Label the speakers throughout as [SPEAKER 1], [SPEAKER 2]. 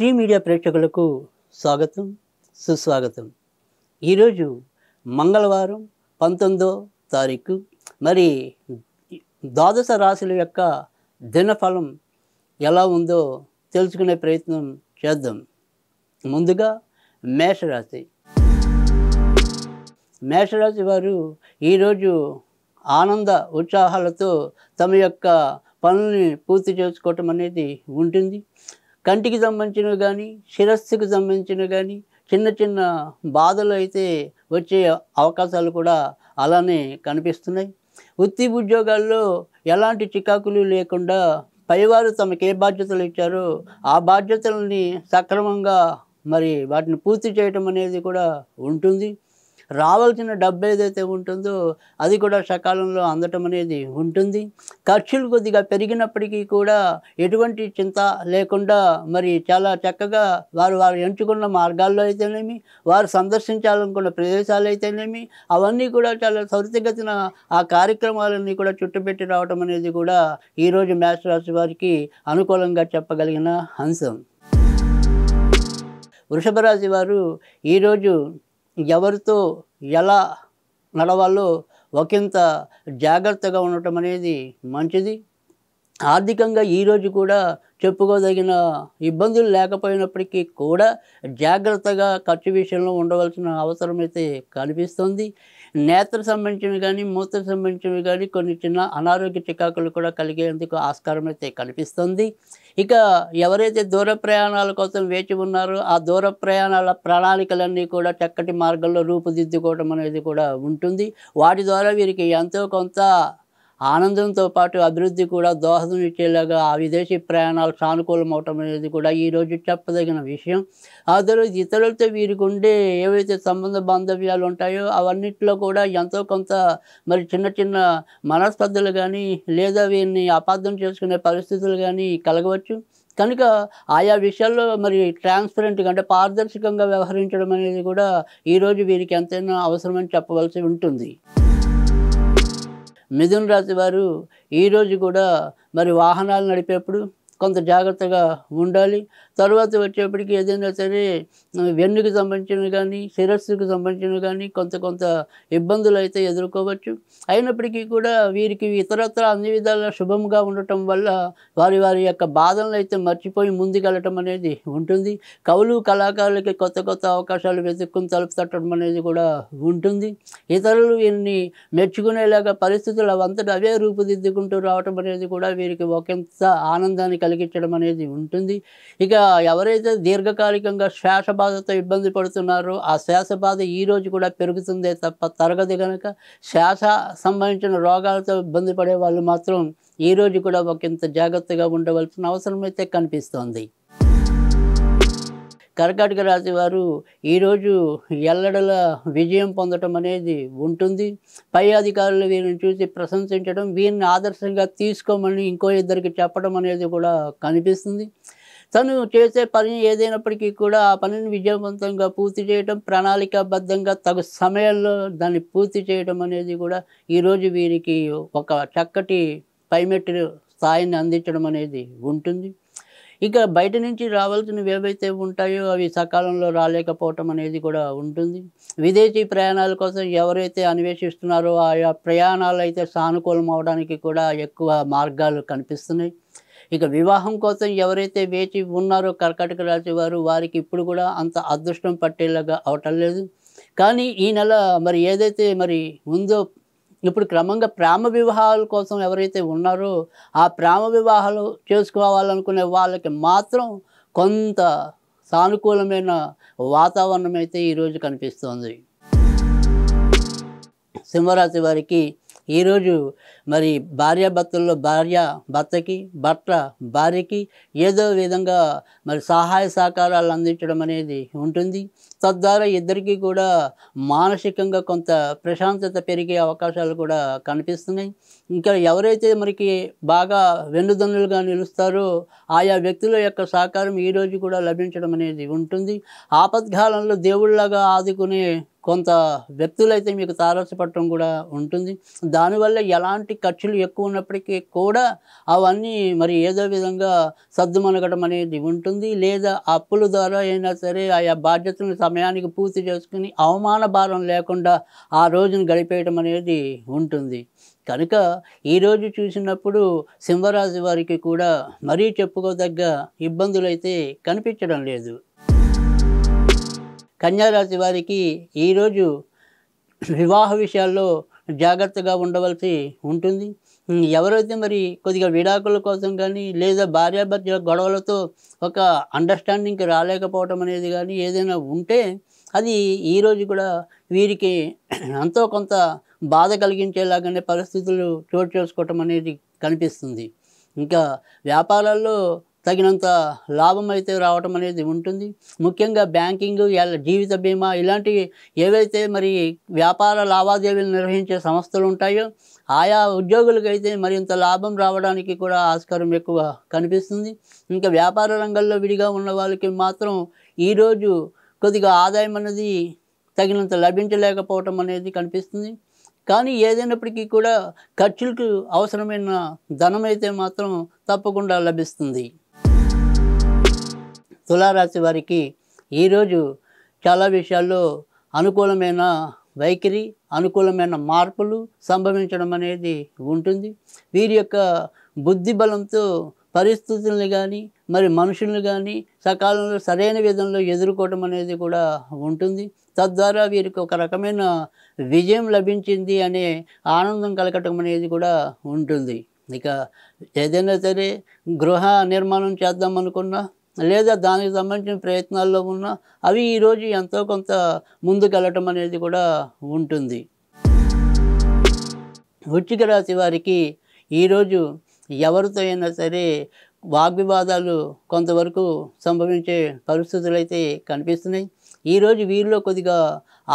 [SPEAKER 1] tea media ప్రేక్షకులకు స్వాగతం సుస్వాగతం ఈరోజు మంగళవారం పంతొమ్మిదో తారీఖు మరి ద్వాదశ రాశుల యొక్క దినఫలం ఎలా ఉందో తెలుసుకునే ప్రయత్నం చేద్దాం ముందుగా మేషరాశి మేషరాశి వారు ఈరోజు ఆనంద ఉత్సాహాలతో తమ యొక్క పనుల్ని పూర్తి చేసుకోవటం అనేది ఉంటుంది కంటికి సంబంధించినవి కానీ శిరస్సుకు సంబంధించినవి కానీ చిన్న చిన్న బాధలు అయితే వచ్చే అవకాశాలు కూడా అలానే కనిపిస్తున్నాయి వృత్తి ఉద్యోగాల్లో ఎలాంటి చికాకులు లేకుండా పైవారు తమకు ఏ బాధ్యతలు ఇచ్చారో ఆ బాధ్యతలని సక్రమంగా మరి వాటిని పూర్తి చేయటం అనేది కూడా ఉంటుంది రావాల్సిన డబ్బు ఏదైతే ఉంటుందో అది కూడా సకాలంలో అందటం అనేది ఉంటుంది ఖర్చులు కొద్దిగా పెరిగినప్పటికీ కూడా ఎటువంటి చింత లేకుండా మరి చాలా చక్కగా వారు వారు ఎంచుకున్న మార్గాల్లో అయితేనేమి వారు సందర్శించాలనుకున్న ప్రదేశాలు అయితేనేమి అవన్నీ కూడా చాలా త్వరితగతిన ఆ కార్యక్రమాలన్నీ కూడా చుట్టుపెట్టి రావడం అనేది కూడా ఈరోజు మేష రాశి వారికి అనుకూలంగా చెప్పగలిగిన అంశం వృషభరాశి వారు ఈరోజు ఎవరితో ఎలా నడవాలో ఒకంత జాగ్రత్తగా ఉండటం అనేది మంచిది ఆర్థికంగా ఈరోజు కూడా చెప్పుకోదగిన ఇబ్బందులు లేకపోయినప్పటికీ కూడా జాగ్రత్తగా ఖర్చు విషయంలో ఉండవలసిన అవసరం అయితే కనిపిస్తుంది నేత్ర సంబంధించినవి కానీ మూత్ర సంబంధించినవి కానీ కొన్ని చిన్న అనారోగ్య చికాకులు కూడా కలిగేందుకు ఆస్కారం అయితే కనిపిస్తుంది ఇక ఎవరైతే దూర ప్రయాణాల కోసం వేచి ఉన్నారో ఆ దూర ప్రయాణాల ప్రణాళికలన్నీ కూడా చక్కటి మార్గంలో రూపుదిద్దుకోవడం అనేది కూడా ఉంటుంది వాటి ద్వారా వీరికి ఎంతో కొంత ఆనందంతో పాటు అభివృద్ధి కూడా దోహదం ఇచ్చేలాగా ఆ విదేశీ ప్రయాణాలు సానుకూలం అవటం అనేది కూడా ఈరోజు చెప్పదగిన విషయం ఆ తర్వాత ఇతరులతో వీరికి ఉండే ఏవైతే సంబంధ బాంధవ్యాలు ఉంటాయో అవన్నిటిలో కూడా ఎంతో కొంత మరి చిన్న చిన్న మనస్పర్ధలు కానీ లేదా వీరిని అపార్థం చేసుకునే పరిస్థితులు కానీ కలగవచ్చు కనుక ఆయా విషయాల్లో మరి ట్రాన్స్పరెంట్గా అంటే పారదర్శకంగా వ్యవహరించడం అనేది కూడా ఈరోజు వీరికి ఎంతైనా అవసరమని చెప్పవలసి ఉంటుంది మిథున రాశి వారు ఈరోజు కూడా మరి వాహనాలు నడిపేప్పుడు కొంత జాగ్రత్తగా ఉండాలి తర్వాత వచ్చేప్పటికి ఏదైనా సరే వెన్నుకు సంబంధించిన కానీ శిరస్సుకు సంబంధించిన కానీ కొంత కొంత ఇబ్బందులు అయితే ఎదుర్కోవచ్చు అయినప్పటికీ కూడా వీరికి ఇతరత్ర అన్ని విధాల శుభంగా ఉండటం వల్ల వారి వారి యొక్క బాధలను అయితే మర్చిపోయి ముందుకెళ్ళటం అనేది ఉంటుంది కవులు కళాకారులకి కొత్త కొత్త అవకాశాలు వెతుక్కుని తలుపు తట్టడం అనేది కూడా ఉంటుంది ఇతరులు వీరిని మెచ్చుకునేలాగా పరిస్థితులు అవంతటా అవే రూపుదిద్దుకుంటూ రావటం అనేది కూడా వీరికి ఒకంత ఆనందాన్ని కలిగించడం అనేది ఉంటుంది ఇక ఎవరైతే దీర్ఘకాలికంగా శ్వాస బాధతో ఇబ్బంది పడుతున్నారో ఆ శ్వాస బాధ ఈ రోజు కూడా పెరుగుతుందే తప్ప తరగదు కనుక శ్వాస సంబంధించిన రోగాలతో ఇబ్బంది పడే వాళ్ళు మాత్రం ఈ రోజు కూడా ఒకంత జాగ్రత్తగా ఉండవలసిన అవసరం అయితే కనిపిస్తోంది కర్కాటక రాశి వారు ఈరోజు ఎల్లడల విజయం పొందటం అనేది ఉంటుంది పై అధికారులు వీరిని చూసి ప్రశంసించడం వీరిని ఆదర్శంగా తీసుకోమని ఇంకో ఇద్దరికి చెప్పడం అనేది కూడా కనిపిస్తుంది తను చేసే పని ఏదైనప్పటికీ కూడా ఆ పనిని విజయవంతంగా పూర్తి చేయడం ప్రణాళికాబద్ధంగా తగు సమయంలో దాన్ని పూర్తి చేయడం అనేది కూడా ఈరోజు వీరికి ఒక చక్కటి పైమెట్టు స్థాయిని అందించడం అనేది ఉంటుంది ఇక బయట నుంచి రావాల్సినవి ఏవైతే ఉంటాయో అవి సకాలంలో రాలేకపోవటం అనేది కూడా ఉంటుంది విదేశీ ప్రయాణాల కోసం ఎవరైతే అన్వేషిస్తున్నారో ఆయా ప్రయాణాలు అయితే సానుకూలం అవడానికి కూడా ఎక్కువ మార్గాలు కనిపిస్తున్నాయి ఇక వివాహం కోసం ఎవరైతే వేచి ఉన్నారో కర్కాటక రాశి వారు వారికి ఇప్పుడు కూడా అంత అదృష్టం పట్టేలాగా అవటం లేదు కానీ ఈ నెల మరి ఏదైతే మరి ఉందో ఇప్పుడు క్రమంగా ప్రేమ వివాహాల కోసం ఎవరైతే ఉన్నారో ఆ ప్రేమ వివాహాలు చేసుకోవాలనుకునే వాళ్ళకి మాత్రం కొంత సానుకూలమైన వాతావరణం అయితే ఈరోజు కనిపిస్తోంది సింహరాశి వారికి ఈరోజు మరి భార్యాభర్తల్లో భార్య భర్తకి భర్త భార్యకి ఏదో విధంగా మరి సహాయ సహకారాలు అందించడం అనేది ఉంటుంది తద్వారా ఇద్దరికీ కూడా మానసికంగా కొంత ప్రశాంతత పెరిగే అవకాశాలు కూడా కనిపిస్తున్నాయి ఇంకా ఎవరైతే మనకి బాగా వెన్నుదన్నులుగా నిలుస్తారో ఆయా వ్యక్తుల యొక్క సహకారం ఈరోజు కూడా లభించడం అనేది ఉంటుంది ఆపద్కాలంలో దేవుళ్ళగా ఆదుకునే కొంత వ్యక్తులైతే మీకు తారసపడటం కూడా ఉంటుంది దానివల్ల ఎలాంటి ఖర్చులు ఎక్కువ ఉన్నప్పటికీ కూడా అవన్నీ మరి ఏదో విధంగా సర్దుమనగడం అనేది ఉంటుంది లేదా అప్పుల ద్వారా అయినా సరే ఆయా బాధ్యతలను సమయానికి పూర్తి చేసుకుని అవమాన భారం లేకుండా ఆ రోజును గడిపేయడం అనేది ఉంటుంది కనుక ఈరోజు చూసినప్పుడు సింహరాశి వారికి కూడా మరీ చెప్పుకోదగ్గ ఇబ్బందులైతే కనిపించడం లేదు కన్యారాశి వారికి ఈరోజు వివాహ విషయాల్లో జాగ్రత్తగా ఉండవలసి ఉంటుంది ఎవరైతే మరి కొద్దిగా విడాకుల కోసం కానీ లేదా భార్యాభర్త గొడవలతో ఒక అండర్స్టాండింగ్కి రాలేకపోవటం అనేది కానీ ఏదైనా ఉంటే అది ఈరోజు కూడా వీరికి ఎంతో కొంత బాధ కలిగించేలాగానే పరిస్థితులు చోటు చేసుకోవటం అనేది కనిపిస్తుంది ఇంకా వ్యాపారాల్లో తగినంత లాభం అయితే రావటం అనేది ఉంటుంది ముఖ్యంగా బ్యాంకింగ్ జీవిత బీమా ఇలాంటి ఏవైతే మరి వ్యాపార లావాదేవీలు నిర్వహించే సంస్థలు ఉంటాయో ఆయా ఉద్యోగులకైతే మరింత లాభం రావడానికి కూడా ఆస్కారం ఎక్కువ కనిపిస్తుంది ఇంకా వ్యాపార రంగంలో విడిగా ఉన్న వాళ్ళకి మాత్రం ఈరోజు కొద్దిగా ఆదాయం అనేది తగినంత లభించలేకపోవటం అనేది కనిపిస్తుంది కానీ ఏదైనప్పటికీ కూడా ఖర్చులకు అవసరమైన ధనం అయితే మాత్రం తప్పకుండా లభిస్తుంది తులారాశి వారికి ఈరోజు చాలా విషయాల్లో అనుకూలమైన వైఖరి అనుకూలమైన మార్పులు సంభవించడం అనేది ఉంటుంది వీరి యొక్క బుద్ధి బలంతో పరిస్థితులను కానీ మరి మనుషులను కానీ సకాలంలో సరైన విధంలో ఎదుర్కోవటం అనేది కూడా ఉంటుంది తద్వారా వీరికి ఒక రకమైన విజయం లభించింది అనే ఆనందం కలగటం అనేది కూడా ఉంటుంది ఇక ఏదైనా సరే గృహ నిర్మాణం చేద్దాం అనుకున్నా లేదా దానికి సంబంధించిన ప్రయత్నాల్లో ఉన్నా అవి ఈరోజు ఎంతో కొంత ముందుకెళ్ళటం అనేది కూడా ఉంటుంది వృచ్చిక రాశి వారికి ఈరోజు ఎవరితో అయినా సరే వాగ్వివాదాలు కొంతవరకు సంభవించే పరిస్థితులు అయితే కనిపిస్తున్నాయి ఈరోజు వీరిలో కొద్దిగా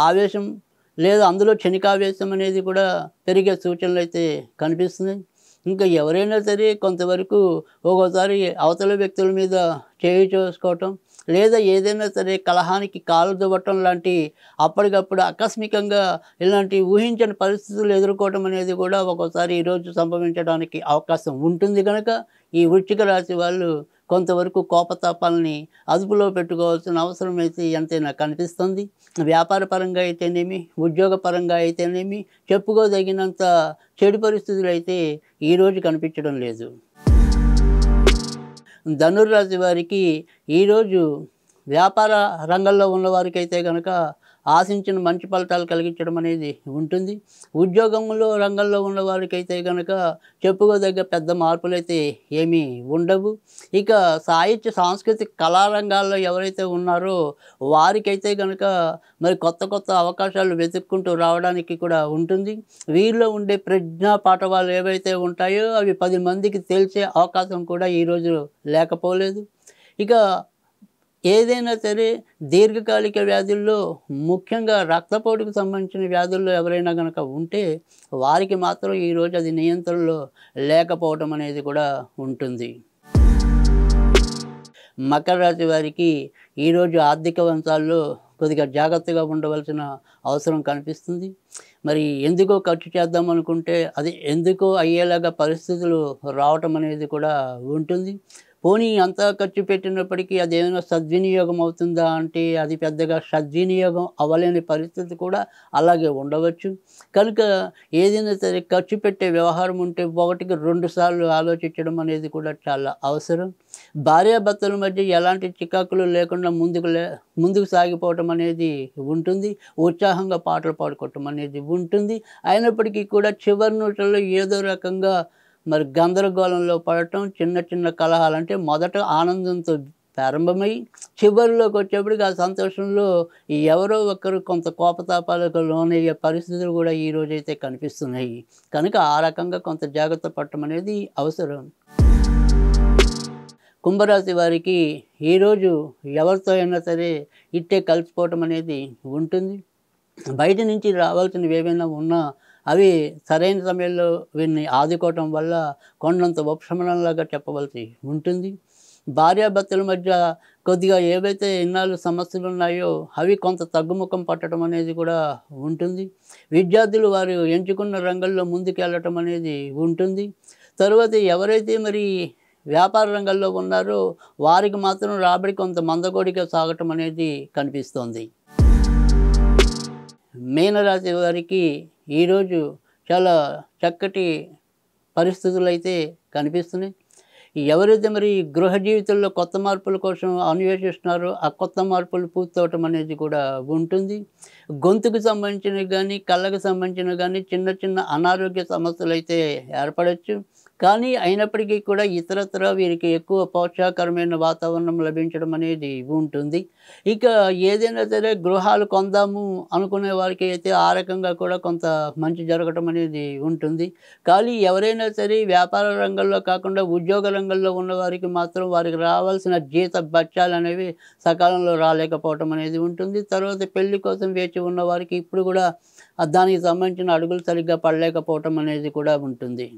[SPEAKER 1] ఆవేశం లేదా అందులో క్షణికావేశం అనేది కూడా పెరిగే సూచనలు అయితే కనిపిస్తున్నాయి ఇంకా ఎవరైనా సరే కొంతవరకు ఒక్కోసారి అవతల వ్యక్తుల మీద చేయి చేసుకోవటం లేదా ఏదైనా సరే కలహానికి కాలు దువ్వటం లాంటి అప్పటికప్పుడు ఆకస్మికంగా ఇలాంటి ఊహించని పరిస్థితులు ఎదుర్కోవటం అనేది కూడా ఒక్కోసారి ఈరోజు సంభవించడానికి అవకాశం ఉంటుంది కనుక ఈ వృచ్చిక రాశి వాళ్ళు కొంతవరకు కోపతాపాలని అదుపులో పెట్టుకోవాల్సిన అవసరం అయితే ఎంతైనా కనిపిస్తుంది వ్యాపార పరంగా అయితేనేమి ఉద్యోగ పరంగా అయితేనేమి చెప్పుకోదగినంత చెడు పరిస్థితులు అయితే ఈరోజు కనిపించడం లేదు ధనుర్రాశి వారికి ఈరోజు వ్యాపార రంగంలో ఉన్నవారికైతే కనుక ఆశించిన మంచి ఫలితాలు కలిగించడం అనేది ఉంటుంది ఉద్యోగంలో రంగంలో ఉన్న వారికైతే కనుక చెప్పుకోదగ్గ పెద్ద మార్పులైతే ఏమీ ఉండవు ఇక సాహిత్య సాంస్కృతిక కళారంగాల్లో ఎవరైతే ఉన్నారో వారికైతే కనుక మరి కొత్త కొత్త అవకాశాలు వెతుక్కుంటూ రావడానికి కూడా ఉంటుంది వీరిలో ఉండే ప్రజ్ఞా పాఠవాలు ఏవైతే ఉంటాయో అవి పది మందికి తెలిసే అవకాశం కూడా ఈరోజు లేకపోలేదు ఇక ఏదైనా సరే దీర్ఘకాలిక వ్యాధుల్లో ముఖ్యంగా రక్తపోటుకు సంబంధించిన వ్యాధుల్లో ఎవరైనా కనుక ఉంటే వారికి మాత్రం ఈరోజు అది నియంత్రణలో లేకపోవటం అనేది కూడా ఉంటుంది మకర రాశి వారికి ఈరోజు ఆర్థిక వంశాల్లో కొద్దిగా జాగ్రత్తగా ఉండవలసిన అవసరం కనిపిస్తుంది మరి ఎందుకో ఖర్చు చేద్దాం అనుకుంటే అది ఎందుకో అయ్యేలాగా పరిస్థితులు రావటం అనేది కూడా ఉంటుంది పోనీ అంతా ఖర్చు పెట్టినప్పటికీ అదేమైనా సద్వినియోగం అవుతుందా అంటే అది పెద్దగా సద్వినియోగం అవ్వలేని పరిస్థితి కూడా అలాగే ఉండవచ్చు కనుక ఏదైనా సరే ఖర్చు పెట్టే వ్యవహారం ఉంటే ఒకటికి రెండు సార్లు ఆలోచించడం అనేది కూడా చాలా అవసరం భార్యాభర్తల మధ్య ఎలాంటి చికాకులు లేకుండా ముందుకు లే ముందుకు సాగిపోవటం అనేది ఉంటుంది ఉత్సాహంగా పాటలు పాడుకోవటం అనేది ఉంటుంది అయినప్పటికీ కూడా చివరి నూటల్లో ఏదో రకంగా మరి గందరగోళంలో పడటం చిన్న చిన్న కలహాలంటే మొదట ఆనందంతో ప్రారంభమై చివరిలోకి వచ్చేప్పటికి ఆ సంతోషంలో ఎవరో ఒకరు కొంత కోపతాపాలకు లోనయ్యే పరిస్థితులు కూడా ఈ రోజైతే కనిపిస్తున్నాయి కనుక ఆ రకంగా కొంత జాగ్రత్త పడటం అనేది అవసరం కుంభరాశి వారికి ఈరోజు ఎవరితో అయినా సరే ఇట్టే కలిసిపోవటం అనేది ఉంటుంది బయట నుంచి రావాల్సినవి ఏమైనా ఉన్నా అవి సరైన సమయంలో వీరిని ఆదుకోవటం వల్ల కొండంత ఉపశమనంలాగా చెప్పవలసి ఉంటుంది భార్యాభర్తల మధ్య కొద్దిగా ఏవైతే ఇన్నాళ్ళు సమస్యలు ఉన్నాయో అవి కొంత తగ్గుముఖం పట్టడం అనేది కూడా ఉంటుంది విద్యార్థులు వారు ఎంచుకున్న రంగంలో ముందుకెళ్ళటం అనేది ఉంటుంది తరువాత ఎవరైతే మరి వ్యాపార రంగంలో ఉన్నారో వారికి మాత్రం రాబడి కొంత మందగోడిగా సాగటం అనేది కనిపిస్తోంది మీనరాశి వారికి ఈరోజు చాలా చక్కటి పరిస్థితులు అయితే కనిపిస్తున్నాయి ఎవరైతే మరి గృహ జీవితంలో కొత్త మార్పుల కోసం అన్వేషిస్తున్నారో ఆ కొత్త మార్పులు పూర్తవటం అనేది కూడా ఉంటుంది గొంతుకు సంబంధించినవి కానీ కళ్ళకు సంబంధించినవి కానీ చిన్న చిన్న అనారోగ్య సమస్యలు అయితే ఏర్పడవచ్చు కానీ అయినప్పటికీ కూడా ఇతరత్ర వీరికి ఎక్కువ పోషాకరమైన వాతావరణం లభించడం అనేది ఉంటుంది ఇక ఏదైనా సరే గృహాలు కొందాము అనుకునే వారికి అయితే ఆ రకంగా కూడా కొంత మంచి జరగటం అనేది ఉంటుంది కానీ ఎవరైనా సరే వ్యాపార రంగంలో కాకుండా ఉద్యోగ రంగంలో ఉన్న వారికి మాత్రం వారికి రావాల్సిన జీత బత్యాలు అనేవి సకాలంలో రాలేకపోవటం అనేది ఉంటుంది తర్వాత పెళ్లి కోసం వేచి ఉన్న వారికి ఇప్పుడు కూడా దానికి సంబంధించిన అడుగులు సరిగ్గా పడలేకపోవటం అనేది కూడా ఉంటుంది